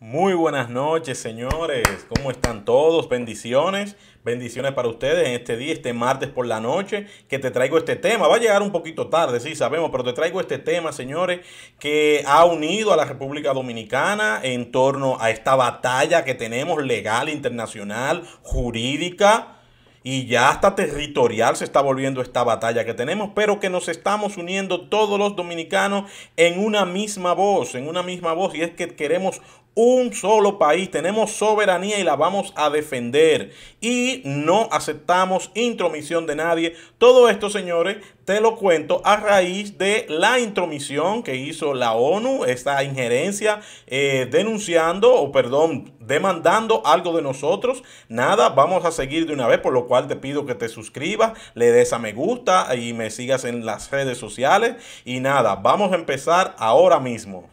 Muy buenas noches, señores. ¿Cómo están todos? Bendiciones. Bendiciones para ustedes en este día, este martes por la noche, que te traigo este tema. Va a llegar un poquito tarde, sí, sabemos, pero te traigo este tema, señores, que ha unido a la República Dominicana en torno a esta batalla que tenemos legal, internacional, jurídica. Y ya hasta territorial se está volviendo esta batalla que tenemos, pero que nos estamos uniendo todos los dominicanos en una misma voz, en una misma voz, y es que queremos un solo país, tenemos soberanía y la vamos a defender. Y no aceptamos intromisión de nadie. Todo esto, señores, te lo cuento a raíz de la intromisión que hizo la ONU, esta injerencia eh, denunciando, o perdón, demandando algo de nosotros. Nada, vamos a seguir de una vez, por lo cual te pido que te suscribas, le des a me gusta y me sigas en las redes sociales. Y nada, vamos a empezar ahora mismo.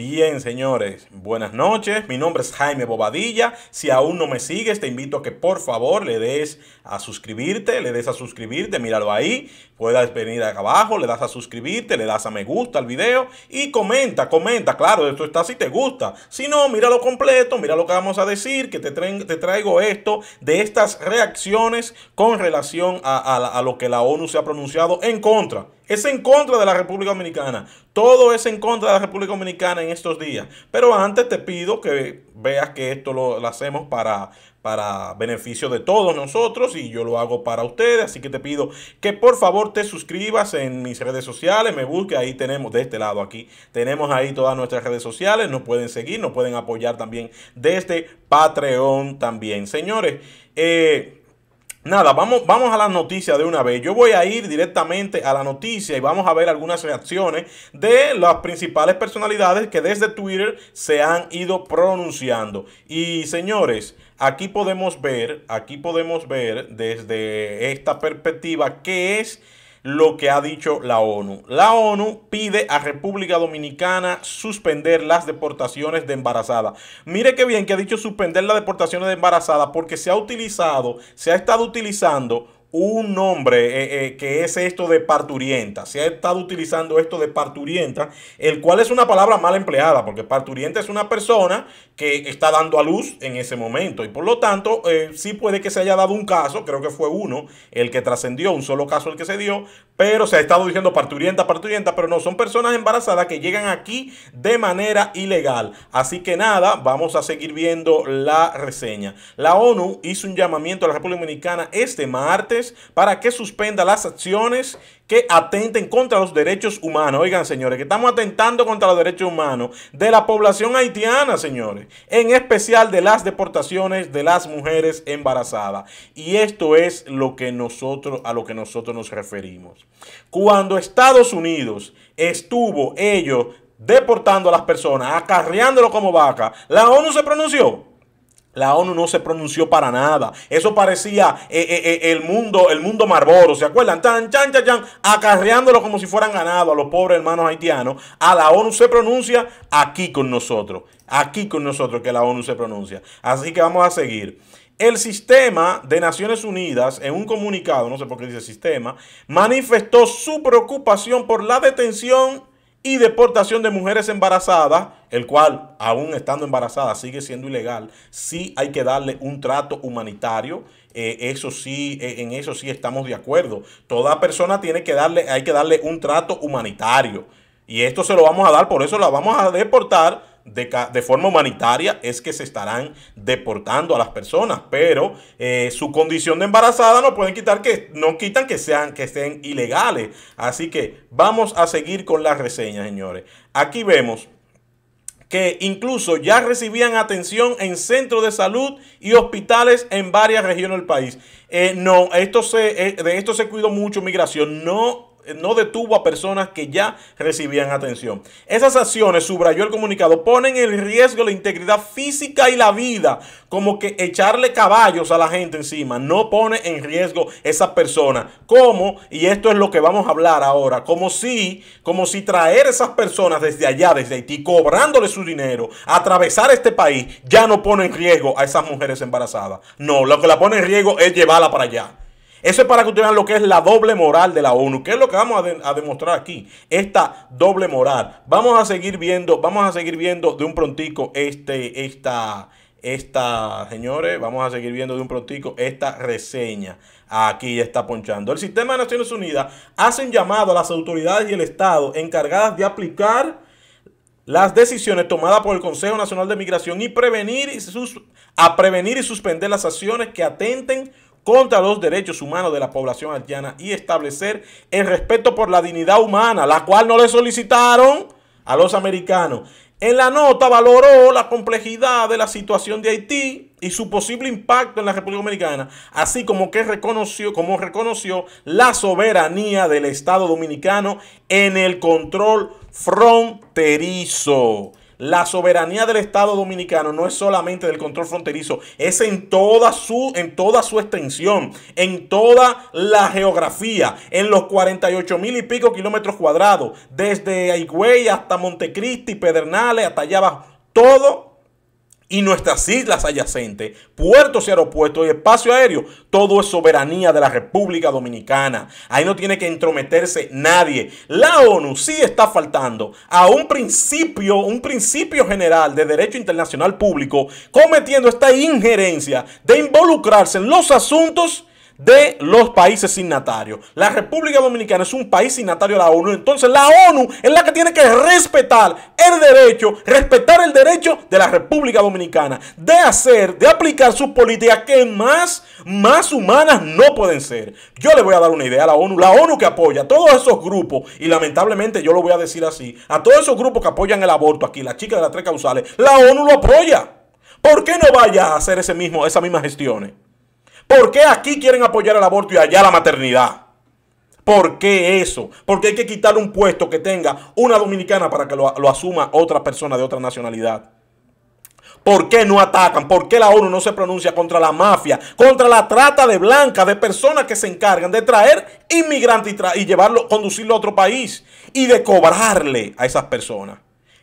Bien, señores, buenas noches. Mi nombre es Jaime Bobadilla. Si aún no me sigues, te invito a que por favor le des a suscribirte, le des a suscribirte, míralo ahí. Puedas venir acá abajo, le das a suscribirte, le das a me gusta al video y comenta, comenta. Claro, esto está si te gusta. Si no, míralo completo, mira lo que vamos a decir, que te, traigo esto de estas reacciones con relación a lo que la ONU se ha pronunciado en contra es en contra de la República Dominicana. Todo es en contra de la República Dominicana en estos días. Pero antes te pido que veas que esto lo, hacemos para, para beneficio de todos nosotros y yo lo hago para ustedes. Así que te pido que por favor te suscribas en mis redes sociales, me busques, ahí tenemos, de este lado aquí, tenemos ahí todas nuestras redes sociales, nos pueden seguir, nos pueden apoyar también desde Patreon también. Señores, eh... Nada, vamos, vamos a las noticias de una vez. Yo voy a ir directamente a la noticia y vamos a ver algunas reacciones de las principales personalidades que desde Twitter se han ido pronunciando. Y señores, aquí podemos ver, aquí podemos ver desde esta perspectiva qué es lo que ha dicho la ONU. La ONU pide a República Dominicana suspender las deportaciones de embarazadas. Mire qué bien que ha dicho suspender las deportaciones de embarazadas porque se ha utilizado, se ha estado utilizando un nombre eh, eh, que es esto de parturienta. Se ha estado utilizando esto de parturienta, el cual es una palabra mal empleada, porque parturienta es una persona que está dando a luz en ese momento. Y por lo tanto, eh, sí puede que se haya dado un caso, creo que fue uno el que trascendió, un solo caso el que se dio, pero se ha estado diciendo parturienta, parturienta, pero no, son personas embarazadas que llegan aquí de manera ilegal. Así que nada, vamos a seguir viendo la reseña. La ONU hizo un llamamiento a la República Dominicana este martes para que suspenda las acciones que atenten contra los derechos humanos. Oigan, señores, que estamos atentando contra los derechos humanos de la población haitiana, señores. En especial de las deportaciones de las mujeres embarazadas. Y esto es lo que nosotros, a lo que nosotros nos referimos. Cuando Estados Unidos estuvo ellos deportando a las personas, acarreándolo como vaca, la ONU se pronunció. La ONU no se pronunció para nada. Eso parecía eh, eh, eh, el mundo, el mundo Marboro, ¿se acuerdan? Tan, chan, chan, chan, acarreándolo como si fueran ganado a los pobres hermanos haitianos. A la ONU se pronuncia aquí con nosotros. Aquí con nosotros que la ONU se pronuncia. Así que vamos a seguir. El sistema de Naciones Unidas, en un comunicado, no sé por qué dice sistema, manifestó su preocupación por la detención y deportación de mujeres embarazadas, el cual, aún estando embarazada, sigue siendo ilegal, sí hay que darle un trato humanitario. Eh, eso sí, eh, en eso sí estamos de acuerdo. Toda persona tiene que darle, hay que darle un trato humanitario. Y esto se lo vamos a dar, por eso la vamos a deportar de, forma humanitaria es que se estarán deportando a las personas, pero eh, su condición de embarazada no pueden quitar que no quitan que sean que estén ilegales. Así que vamos a seguir con las reseñas, señores. Aquí vemos que incluso ya recibían atención en centros de salud y hospitales en varias regiones del país. Eh, no, esto se, eh, de esto se cuidó mucho migración. No eh, no detuvo a personas que ya recibían atención. Esas acciones, subrayó el comunicado, ponen en riesgo la integridad física y la vida, como que echarle caballos a la gente encima, no pone en riesgo esa persona. ¿Cómo? Y esto es lo que vamos a hablar ahora, como si, como si traer esas personas desde allá, desde Haití, cobrándole su dinero, atravesar este país, ya no pone en riesgo a esas mujeres embarazadas. No, lo que la pone en riesgo es llevarla para allá. Eso es para que ustedes vean lo que es la doble moral de la ONU. Que es lo que vamos a, demostrar aquí? Esta doble moral. Vamos a seguir viendo, vamos a seguir viendo de un prontico este, esta, esta, señores, vamos a seguir viendo de un prontico esta reseña. Aquí ya está ponchando. El sistema de Naciones Unidas hace un llamado a las autoridades y el Estado encargadas de aplicar las decisiones tomadas por el Consejo Nacional de Migración y prevenir y a prevenir y suspender las acciones que atenten contra los derechos humanos de la población haitiana y establecer el respeto por la dignidad humana, la cual no le solicitaron a los americanos. En la nota valoró la complejidad de la situación de Haití y su posible impacto en la República Dominicana, así como que reconoció, como reconoció la soberanía del Estado dominicano en el control fronterizo. La soberanía del Estado dominicano no es solamente del control fronterizo, es en toda su, en toda su extensión, en toda la geografía, en los 48 mil y pico kilómetros cuadrados, desde Aigüey hasta Montecristi, Pedernales, hasta allá abajo. Todo y nuestras islas adyacentes, puertos y aeropuertos y espacio aéreo, todo es soberanía de la República Dominicana. Ahí no tiene que entrometerse nadie. La ONU sí está faltando a un principio, un principio general de derecho internacional público, cometiendo esta injerencia de involucrarse en los asuntos de los países signatarios. La República Dominicana es un país signatario de la ONU. Entonces la ONU es la que tiene que respetar el derecho, respetar el derecho de la República Dominicana de hacer, de aplicar sus políticas que más, más humanas no pueden ser. Yo le voy a dar una idea a la ONU. La ONU que apoya a todos esos grupos, y lamentablemente yo lo voy a decir así, a todos esos grupos que apoyan el aborto aquí, la chica de las tres causales, la ONU lo apoya. ¿Por qué no vaya a hacer ese mismo, esas mismas gestiones? ¿Por qué aquí quieren apoyar el aborto y allá la maternidad? ¿Por qué eso? Porque hay que quitarle un puesto que tenga una dominicana para que lo, asuma otra persona de otra nacionalidad. ¿Por qué no atacan? ¿Por qué la ONU no se pronuncia contra la mafia? Contra la trata de blancas, de personas que se encargan de traer inmigrantes y, llevarlo, conducirlo a otro país y de cobrarle a esas personas.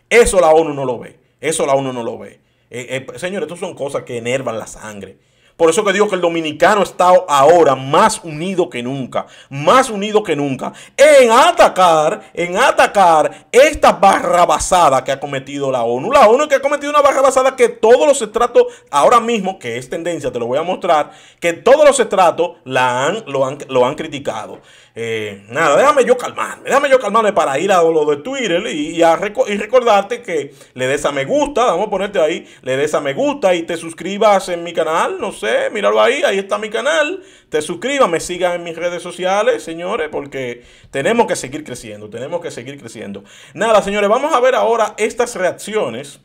Eso la ONU no lo ve. Eso la ONU no lo ve. Eh, eh, señores, estas son cosas que enervan la sangre. Por eso que digo que el dominicano está ahora más unido que nunca, más unido que nunca, en atacar, en atacar esta barrabasada que ha cometido la ONU. La ONU que ha cometido una barrabasada que todos los estratos, ahora mismo, que es tendencia, te lo voy a mostrar, que todos los estratos la han, lo, lo han criticado. Eh, nada, déjame yo calmarme, déjame yo calmarme para ir a lo de Twitter y, recordarte que le des a me gusta, vamos a ponerte ahí, le des a me gusta y te suscribas en mi canal, no sé, míralo ahí, ahí está mi canal, te suscribas, me sigas en mis redes sociales, señores, porque tenemos que seguir creciendo, tenemos que seguir creciendo. Nada, señores, vamos a ver ahora estas reacciones,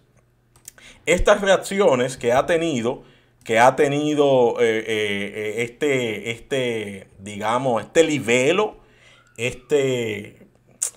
estas reacciones que ha tenido que ha tenido eh, eh, eh, este, este, digamos, este libelo, este,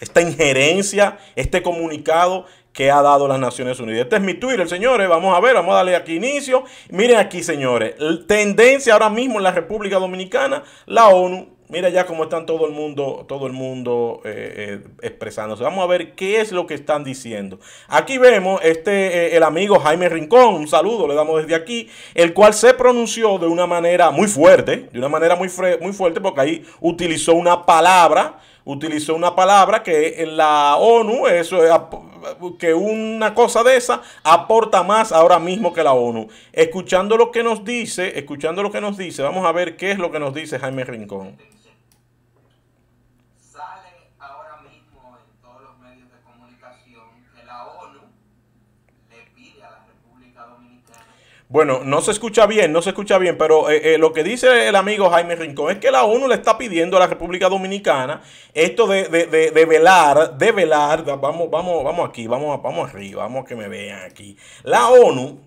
esta injerencia, este comunicado que ha dado las Naciones Unidas. Este es mi Twitter, señores. Vamos a ver, vamos a darle aquí inicio. Miren aquí, señores. Tendencia ahora mismo en la República Dominicana, la ONU. Mira ya cómo están todo el mundo, todo el mundo eh, eh, expresándose. Vamos a ver qué es lo que están diciendo. Aquí vemos este eh, el amigo Jaime Rincón, un saludo le damos desde aquí, el cual se pronunció de una manera muy fuerte, de una manera muy, muy fuerte, porque ahí utilizó una palabra utilizó una palabra que en la ONU, eso que una cosa de esa aporta más ahora mismo que la ONU. Escuchando lo que nos dice, escuchando lo que nos dice, vamos a ver qué es lo que nos dice Jaime Rincón. Bueno, no se escucha bien, no se escucha bien, pero eh, eh, lo que dice el amigo Jaime Rincón es que la ONU le está pidiendo a la República Dominicana esto de, de, de, velar, de velar, vamos, vamos, vamos aquí, vamos, vamos arriba, vamos a que me vean aquí. La ONU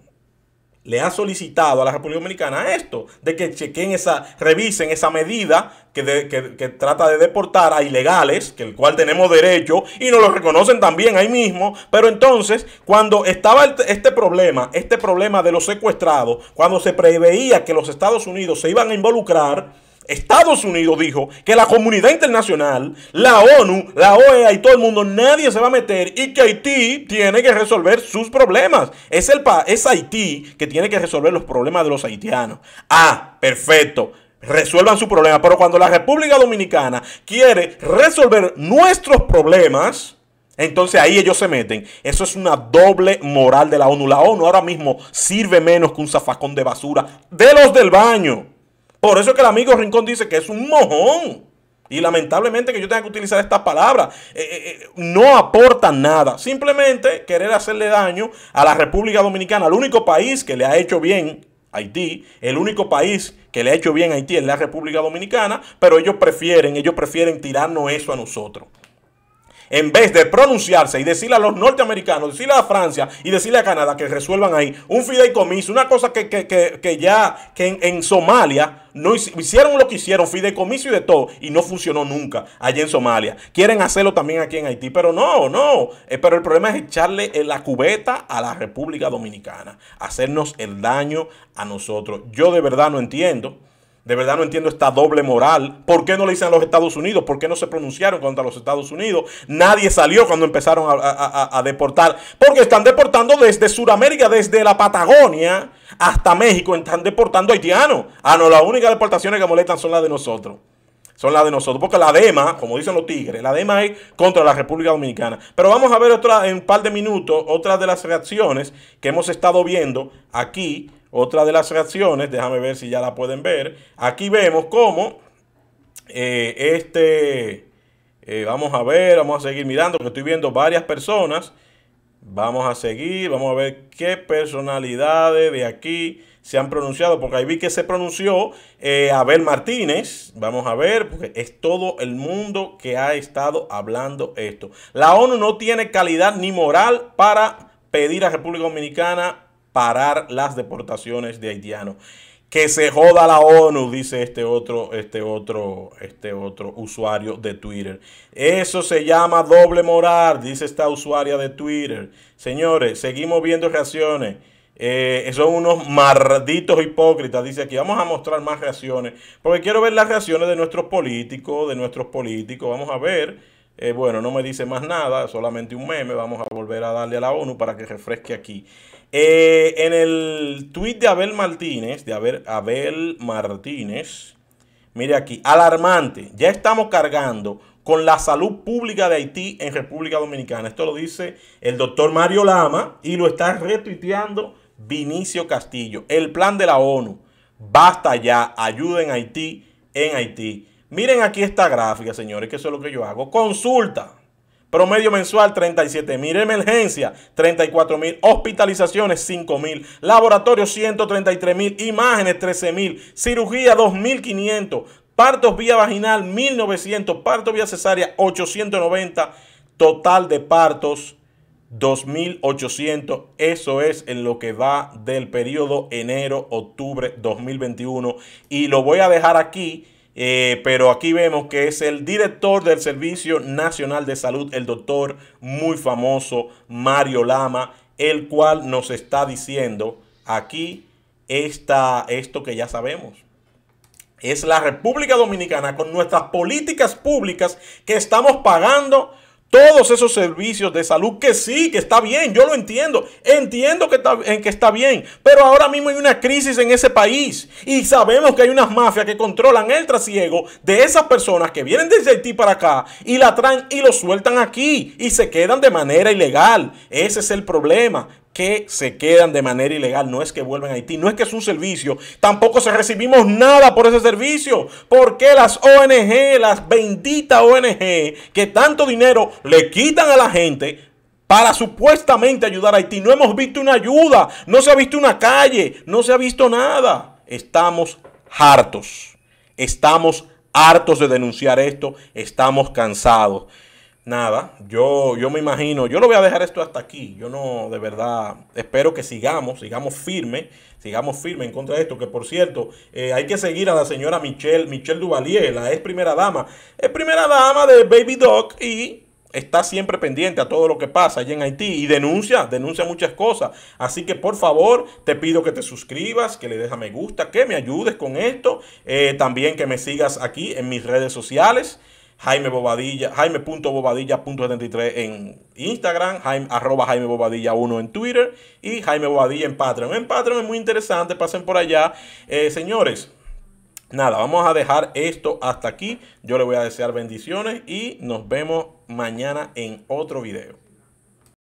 le ha solicitado a la República Dominicana esto, de que chequen esa, revisen esa medida que, que, que, trata de deportar a ilegales, que el cual tenemos derecho, y nos lo reconocen también ahí mismo. Pero entonces, cuando estaba este problema, este problema de los secuestrados, cuando se preveía que los Estados Unidos se iban a involucrar, Estados Unidos dijo que la comunidad internacional, la ONU, la OEA y todo el mundo, nadie se va a meter y que Haití tiene que resolver sus problemas. Es, el es Haití que tiene que resolver los problemas de los haitianos. Ah, perfecto resuelvan su problema. Pero cuando la República Dominicana quiere resolver nuestros problemas, entonces ahí ellos se meten. Eso es una doble moral de la ONU. La ONU ahora mismo sirve menos que un zafacón de basura de los del baño. Por eso es que el amigo Rincón dice que es un mojón. Y lamentablemente que yo tenga que utilizar estas palabras, eh, eh, eh, no aporta nada. Simplemente querer hacerle daño a la República Dominicana, el único país que le ha hecho bien Haití, el único país que le ha hecho bien a Haití es la República Dominicana, pero ellos prefieren, ellos prefieren tirarnos eso a nosotros en vez de pronunciarse y decirle a los norteamericanos, decirle a Francia y decirle a Canadá que resuelvan ahí un fideicomiso, una cosa que, ya que en, Somalia no hicieron lo que hicieron, fideicomiso y de todo, y no funcionó nunca allí en Somalia. Quieren hacerlo también aquí en Haití, pero no, no. Eh, pero el problema es echarle eh, la cubeta a la República Dominicana, hacernos el daño a nosotros. Yo de verdad no entiendo. De verdad no entiendo esta doble moral. ¿Por qué no le dicen a los Estados Unidos? ¿Por qué no se pronunciaron contra los Estados Unidos? Nadie salió cuando empezaron a, deportar. Porque están deportando desde Sudamérica, desde la Patagonia hasta México. Están deportando haitianos. Ah, no, las únicas deportaciones que molestan son las de nosotros son las de nosotros. Porque la DEMA, como dicen los tigres, la DEMA es contra la República Dominicana. Pero vamos a ver otra, en un par de minutos, otra de las reacciones que hemos estado viendo aquí otra de las reacciones, déjame ver si ya la pueden ver. Aquí vemos cómo eh, este, eh, vamos a ver, vamos a seguir mirando, que estoy viendo varias personas. Vamos a seguir, vamos a ver qué personalidades de aquí se han pronunciado, porque ahí vi que se pronunció eh, Abel Martínez. Vamos a ver, porque es todo el mundo que ha estado hablando esto. La ONU no tiene calidad ni moral para pedir a República Dominicana parar las deportaciones de haitianos. Que se joda la ONU, dice este otro, este otro, este otro usuario de Twitter. Eso se llama doble moral, dice esta usuaria de Twitter. Señores, seguimos viendo reacciones. Eh, son unos malditos hipócritas, dice aquí. Vamos a mostrar más reacciones. Porque quiero ver las reacciones de nuestros políticos, de nuestros políticos. Vamos a ver. Eh, bueno, no me dice más nada, solamente un meme. Vamos a volver a darle a la ONU para que refresque aquí. Eh, en el tuit de Abel Martínez, de Abel, Abel Martínez, mire aquí, alarmante, ya estamos cargando con la salud pública de Haití en República Dominicana. Esto lo dice el doctor Mario Lama y lo está retuiteando Vinicio Castillo. El plan de la ONU, basta ya, ayuden a Haití en Haití. Miren aquí esta gráfica, señores, que eso es lo que yo hago. Consulta. Promedio mensual 37 mil, emergencia 34 mil, hospitalizaciones 5.000 laboratorio 133 mil, imágenes 13.000, cirugía 2500, partos vía vaginal 1900, partos vía cesárea 890, total de partos 2.800. Eso es en lo que va del periodo enero-octubre 2021. Y lo voy a dejar aquí eh, pero aquí vemos que es el director del Servicio Nacional de Salud, el doctor muy famoso Mario Lama, el cual nos está diciendo aquí está esto que ya sabemos. Es la República Dominicana con nuestras políticas públicas que estamos pagando todos esos servicios de salud que sí, que está bien, yo lo entiendo, entiendo que está, que está bien, pero ahora mismo hay una crisis en ese país y sabemos que hay unas mafias que controlan el trasiego de esas personas que vienen desde Haití para acá y la traen y lo sueltan aquí y se quedan de manera ilegal. Ese es el problema que se quedan de manera ilegal, no es que vuelvan a Haití, no es que es un servicio, tampoco se recibimos nada por ese servicio, porque las ONG, las benditas ONG, que tanto dinero le quitan a la gente para supuestamente ayudar a Haití, no hemos visto una ayuda, no se ha visto una calle, no se ha visto nada. Estamos hartos, estamos hartos de denunciar esto, estamos cansados nada, yo, yo me imagino, yo lo voy a dejar esto hasta aquí. Yo no, de verdad, espero que sigamos, sigamos firme, sigamos firme en contra de esto. Que por cierto, eh, hay que seguir a la señora Michelle, Michelle Duvalier, la ex primera dama. Es primera dama de Baby Doc y está siempre pendiente a todo lo que pasa allí en Haití y denuncia, denuncia muchas cosas. Así que por favor, te pido que te suscribas, que le dejes a me gusta, que me ayudes con esto. Eh, también que me sigas aquí en mis redes sociales. Jaime Bobadilla, Jaime.bobadilla.73 en Instagram, Jaime, arroba Jaime Bobadilla 1 en Twitter y Jaime Bobadilla en Patreon. En Patreon es muy interesante, pasen por allá. Eh, señores, nada, vamos a dejar esto hasta aquí. Yo les voy a desear bendiciones y nos vemos mañana en otro video.